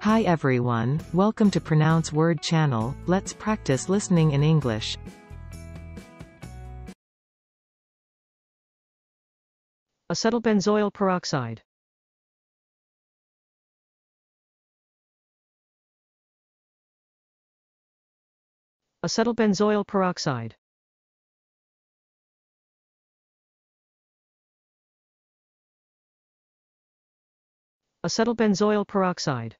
Hi everyone, welcome to Pronounce Word Channel, let's practice listening in English. Acetylbenzoyl peroxide. Acetylbenzoyl peroxide. Acetylbenzoyl peroxide.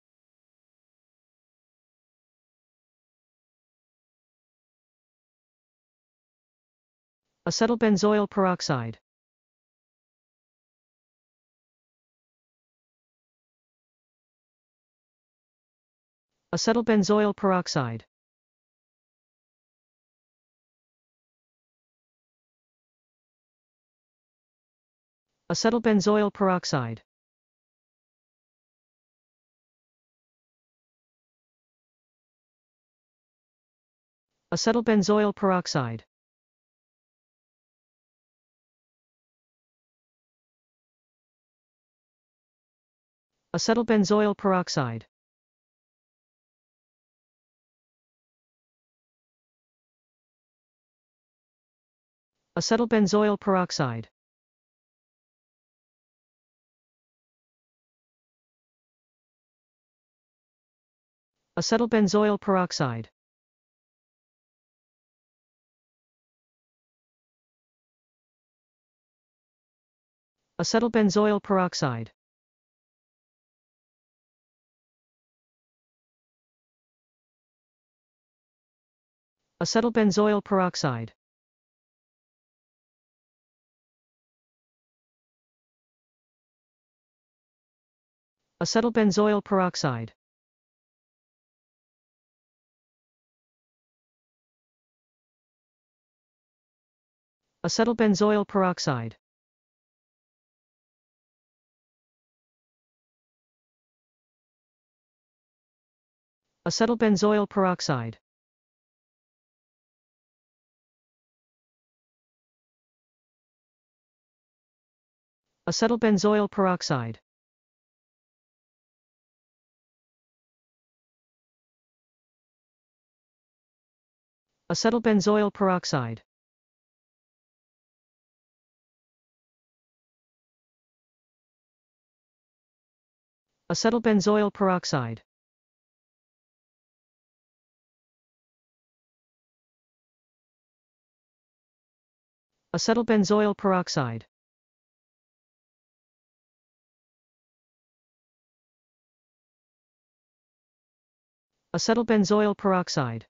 acetylbenzoyl peroxide. Acetylbenzoyl peroxide. Acetylbenzoyl peroxide. Acetylbenzoyl peroxide. acetylbenzoyl peroxide acetylbenzoyl peroxide acetylbenzoyl peroxide acetylbenzoyl peroxide acetylbenzoyl peroxide. Acetylbenzoyl peroxide. Acetylbenzoyl peroxide. Acetylbenzoyl peroxide. acetylbenzoyl peroxide. Acetylbenzoyl peroxide. Acetylbenzoyl peroxide. Acetylbenzoyl peroxide. acetylbenzoyl peroxide